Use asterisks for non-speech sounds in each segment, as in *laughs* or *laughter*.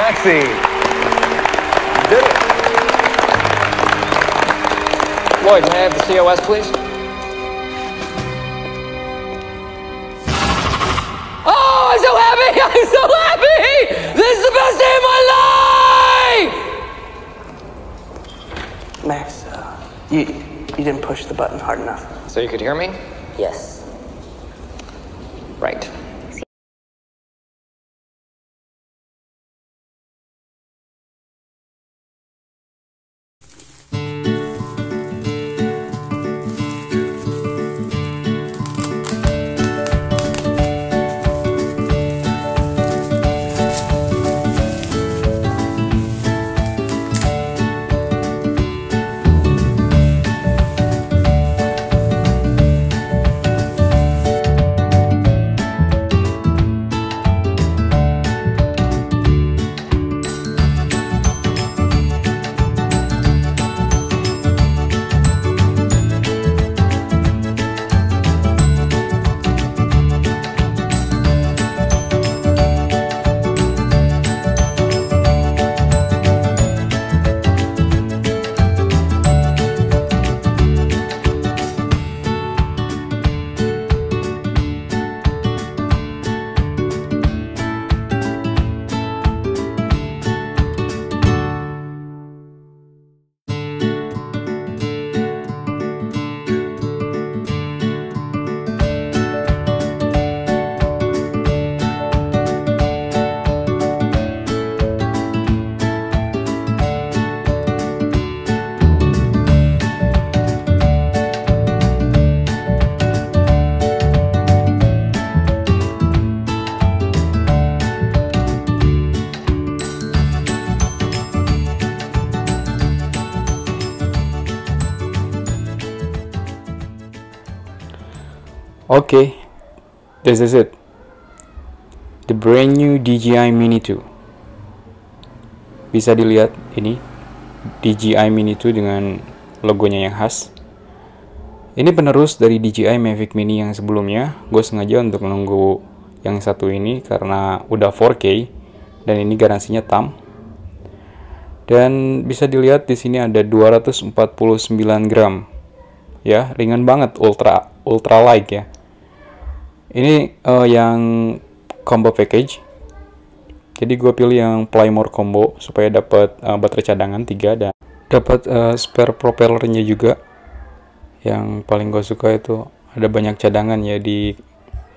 Maxie. Did it. Lloyd, may I have the COS, please? Oh, I'm so happy! *laughs* I'm so happy! This is the best day of my life! Max, uh, you, you didn't push the button hard enough. So you could hear me? Yes. Right. Okay, this is it. The brand new DJI Mini 2. Bisa dilihat ini DJI Mini 2 dengan logonya yang khas. Ini penerus dari DJI Mavic Mini yang sebelumnya. Gue sengaja untuk nunggu yang satu ini karena udah 4K dan ini garansinya tam. Dan bisa dilihat di sini ada 249 gram. Ya, ringan banget ultra ultra light ya ini uh, yang combo package jadi gue pilih yang Plymore combo supaya dapat uh, eh, baterai cadangan 3 dan dapat uh, eh, spare propellernya juga yang paling gue suka itu ada banyak cadangan ya di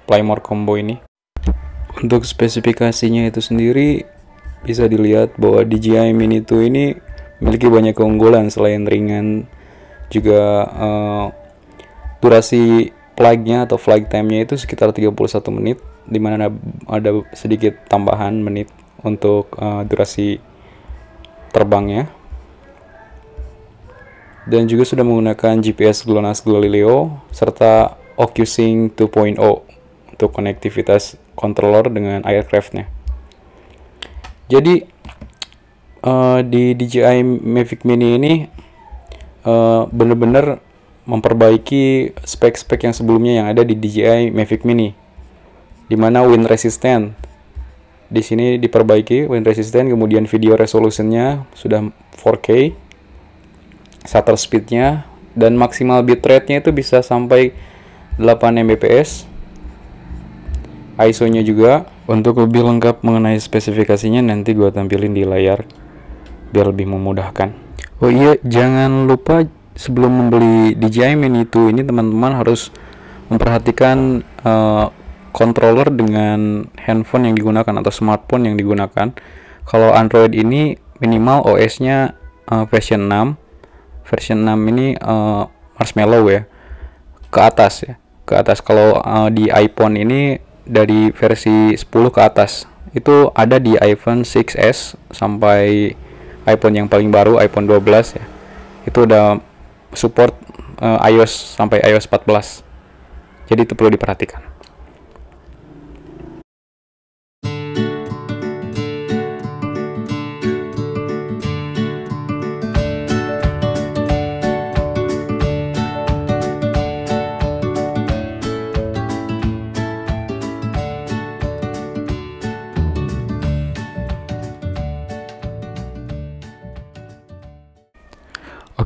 Plymore combo ini untuk spesifikasinya itu sendiri bisa dilihat bahwa DJI Mini 2 ini memiliki banyak keunggulan selain ringan juga uh, durasi flagnya atau flag time-nya itu sekitar 31 menit dimana ada, ada sedikit tambahan menit untuk uh, durasi terbangnya dan juga sudah menggunakan GPS GLONASS Galileo serta OcuSync 2.0 untuk konektivitas controller dengan aircraftnya. Jadi uh, di DJI Mavic Mini ini uh, eh, bener -bener memperbaiki spek-spek yang sebelumnya yang ada di DJI Mavic Mini. di mana wind resistant. Di sini diperbaiki wind resistant, kemudian video resolusinya sudah 4K, shutter speednya, dan maksimal bitrate-nya itu bisa sampai 8 Mbps. ISO-nya juga. Untuk lebih lengkap mengenai spesifikasinya nanti gue tampilin di layar biar lebih memudahkan. Oh iya, jangan lupa sebelum membeli DJI Mini itu ini teman-teman harus memperhatikan uh, controller dengan handphone yang digunakan atau smartphone yang digunakan. Kalau Android ini minimal OS-nya uh, eh, version 6. Version 6 ini uh, marshmallow ya. Ke atas ya. Ke atas kalau uh, di iPhone ini dari versi 10 ke atas. Itu ada di iPhone 6s sampai iPhone yang paling baru iPhone 12 ya. Itu udah support uh, iOS sampai iOS 14. Jadi itu perlu diperhatikan.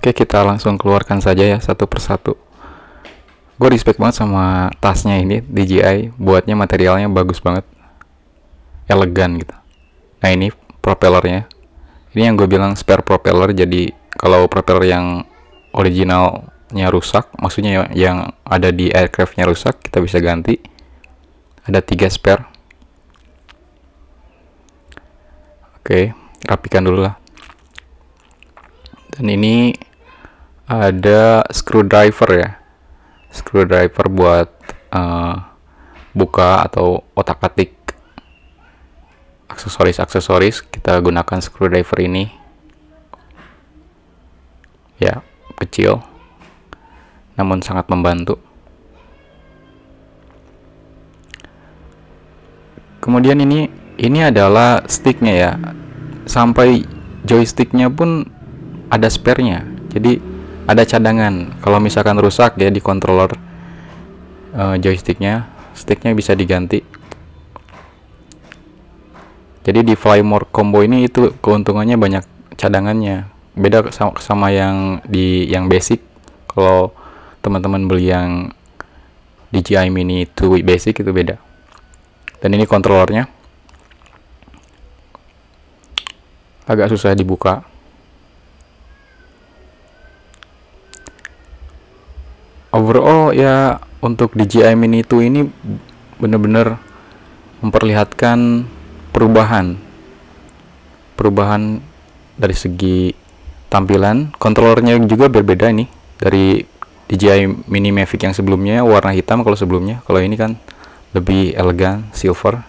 Oke, kita langsung keluarkan saja ya satu persatu. Gue respect banget sama tasnya ini DJI, buatnya materialnya bagus banget, elegan gitu. Nah ini propellernya, ini yang gue bilang spare propeller. Jadi kalau propeller yang originalnya rusak, maksudnya yang ada di aircraftnya rusak, kita bisa ganti. Ada tiga spare. Oke, rapikan dulu lah dan ini ada screwdriver ya screwdriver buat uh, buka atau otak-atik aksesoris-aksesoris kita gunakan screwdriver ini ya kecil namun sangat membantu kemudian ini ini adalah sticknya ya sampai joysticknya pun ada sparenya jadi ada cadangan kalau misalkan rusak ya di controller uh, joysticknya sticknya bisa diganti jadi di fly more combo ini itu keuntungannya banyak cadangannya beda sama, sama yang di yang basic kalau teman-teman beli yang DJI Mini 2 basic itu beda dan ini kontrolernya agak susah dibuka overall ya untuk DJI Mini 2 ini benar-benar memperlihatkan perubahan perubahan dari segi tampilan kontrolernya juga berbeda nih dari DJI Mini Mavic yang sebelumnya warna hitam kalau sebelumnya kalau ini kan lebih elegan silver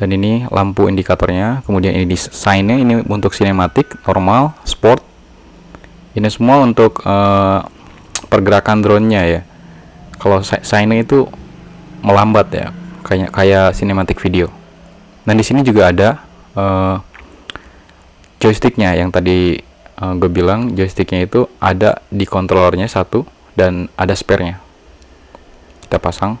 dan ini lampu indikatornya kemudian ini desainnya ini untuk sinematik normal sport ini semua untuk uh, pergerakan drone-nya ya. Kalau saina itu melambat ya, kayak kayak cinematic video. Dan di sini juga ada uh, joysticknya yang tadi uh, eh, gue bilang joysticknya itu ada di kontrolernya satu dan ada spare-nya. Kita pasang.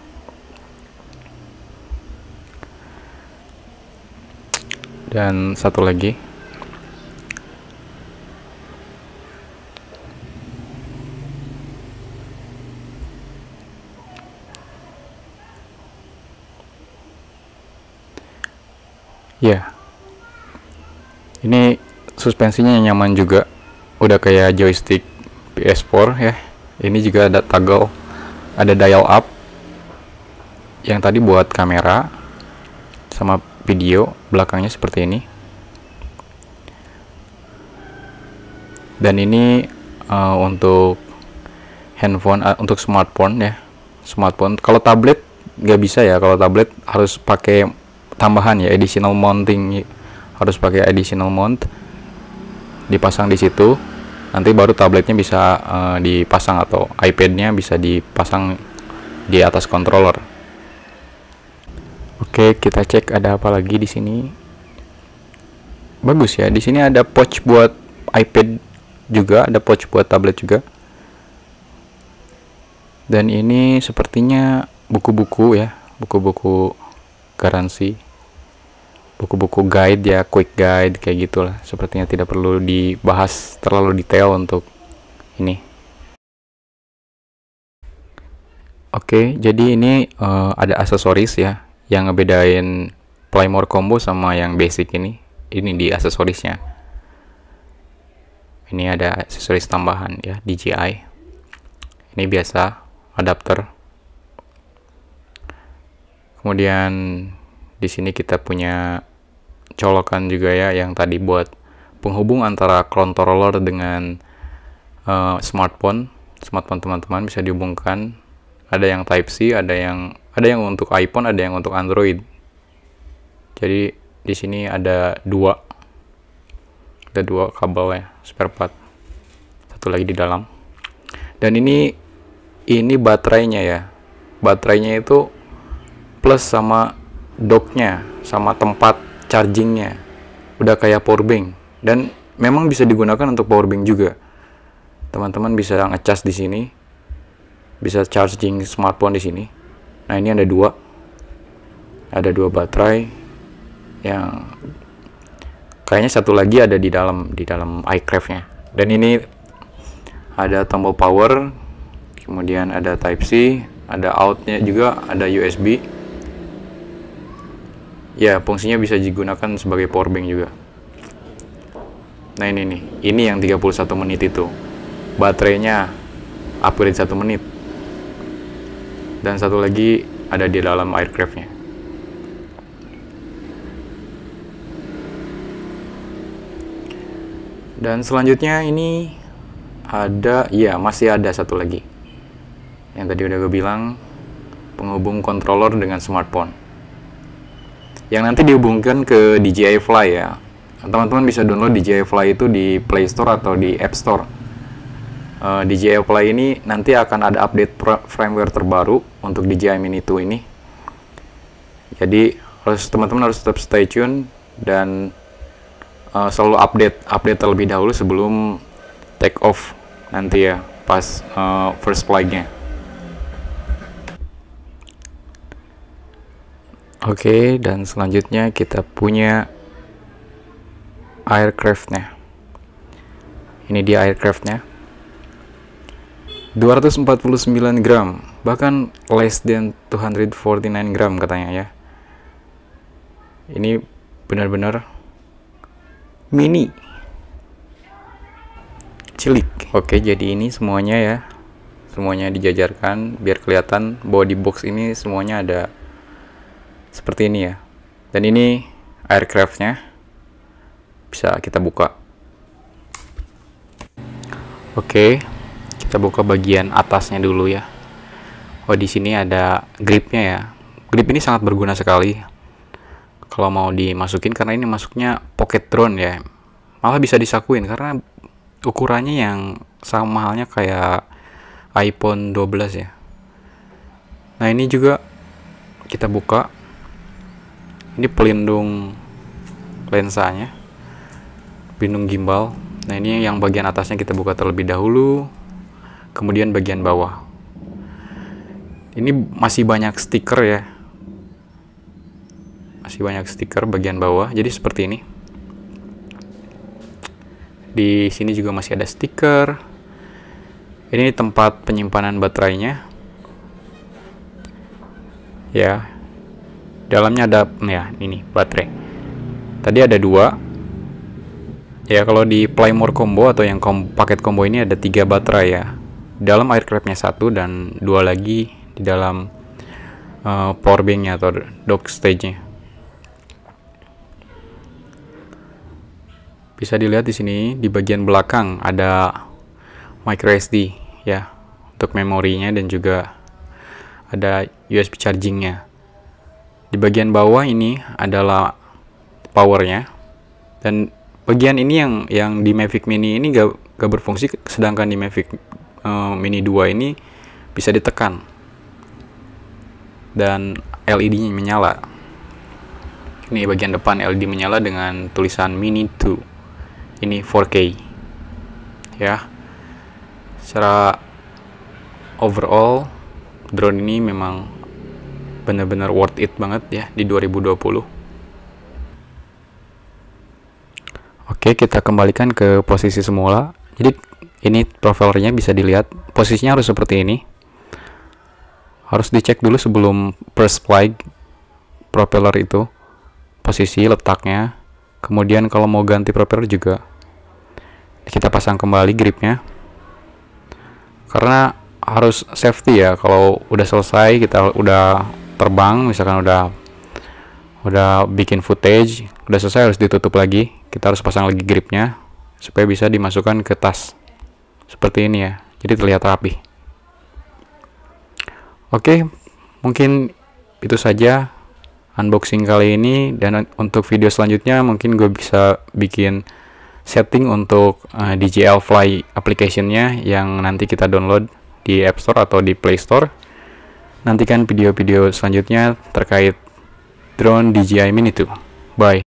Dan satu lagi ya ini suspensinya yang nyaman juga udah kayak joystick PS4 ya ini juga ada toggle ada dial up yang tadi buat kamera sama video belakangnya seperti ini dan ini uh, untuk handphone uh, untuk smartphone ya smartphone kalau tablet nggak bisa ya kalau tablet harus pakai tambahan ya additional mounting harus pakai additional mount dipasang di situ nanti baru tabletnya bisa uh, dipasang atau ipadnya bisa dipasang di atas controller. Oke, kita cek ada apa lagi di sini. Bagus ya, di sini ada pouch buat iPad juga, ada pouch buat tablet juga. Dan ini sepertinya buku-buku ya, buku-buku garansi buku-buku guide ya quick guide kayak gitulah sepertinya tidak perlu dibahas terlalu detail untuk ini oke jadi ini uh, ada aksesoris ya yang ngebedain Playmore combo sama yang basic ini ini di aksesorisnya ini ada aksesoris tambahan ya DJI ini biasa adapter kemudian di sini kita punya colokan juga ya yang tadi buat penghubung antara controller dengan uh, smartphone smartphone teman-teman bisa dihubungkan ada yang Type C ada yang ada yang untuk iPhone ada yang untuk Android jadi di sini ada dua ada dua kabel ya spare part satu lagi di dalam dan ini ini baterainya ya baterainya itu plus sama docknya sama tempat chargingnya udah kayak power bank dan memang bisa digunakan untuk power bank juga teman-teman bisa ngecas di sini bisa charging smartphone di sini nah ini ada dua ada dua baterai yang kayaknya satu lagi ada di dalam di dalam nya dan ini ada tombol power kemudian ada Type C ada out nya juga ada USB ya fungsinya bisa digunakan sebagai power bank juga nah ini nih ini yang 31 menit itu baterainya upgrade 1 menit dan satu lagi ada di dalam aircraftnya dan selanjutnya ini ada ya masih ada satu lagi yang tadi udah gue bilang penghubung controller dengan smartphone yang nanti dihubungkan ke DJI Fly ya. Teman-teman bisa download DJI Fly itu di Play Store atau di App Store. Uh, eh, DJI Fly ini nanti akan ada update firmware terbaru untuk DJI Mini 2 ini. Jadi harus teman-teman harus tetap stay tune dan uh, selalu update update terlebih dahulu sebelum take off nanti ya pas uh, first flight nya Oke, dan selanjutnya kita punya aircraftnya. Ini dia aircraftnya. 249 gram, bahkan less than 249 gram katanya ya. Ini benar-benar mini, cilik. Oke, jadi ini semuanya ya, semuanya dijajarkan biar kelihatan body box ini semuanya ada seperti ini ya dan ini aircraftnya bisa kita buka oke kita buka bagian atasnya dulu ya oh di sini ada gripnya ya grip ini sangat berguna sekali kalau mau dimasukin karena ini masuknya pocket drone ya malah bisa disakuin karena ukurannya yang sama halnya kayak iPhone 12 ya nah ini juga kita buka ini pelindung lensanya pelindung gimbal nah ini yang bagian atasnya kita buka terlebih dahulu kemudian bagian bawah ini masih banyak stiker ya masih banyak stiker bagian bawah jadi seperti ini di sini juga masih ada stiker ini tempat penyimpanan baterainya ya dalamnya ada ya ini baterai tadi ada dua ya kalau di Playmore combo atau yang kom paket combo ini ada tiga baterai ya dalam aircraftnya satu dan dua lagi di dalam uh, power banknya atau dock stage-nya bisa dilihat di sini di bagian belakang ada micro SD ya untuk memorinya dan juga ada USB chargingnya di bagian bawah ini adalah powernya dan bagian ini yang yang di Mavic Mini ini gak, gak berfungsi sedangkan di Mavic uh, Mini 2 ini bisa ditekan dan LED-nya menyala. Ini bagian depan LED menyala dengan tulisan Mini 2. Ini 4K. Ya. Secara overall drone ini memang benar-benar worth it banget ya di 2020 Oke, kita kembalikan ke posisi semula. Jadi ini profilnya bisa dilihat, posisinya harus seperti ini. Harus dicek dulu sebelum first play propeller itu posisi letaknya. Kemudian kalau mau ganti propeller juga kita pasang kembali gripnya. Karena harus safety ya, kalau udah selesai kita udah terbang misalkan udah udah bikin footage udah selesai harus ditutup lagi kita harus pasang lagi gripnya supaya bisa dimasukkan ke tas seperti ini ya jadi terlihat rapi oke mungkin itu saja unboxing kali ini dan untuk video selanjutnya mungkin gue bisa bikin setting untuk uh, eh, DJL Fly applicationnya yang nanti kita download di App Store atau di Play Store Nantikan video-video selanjutnya terkait drone DJI Mini 2. Bye.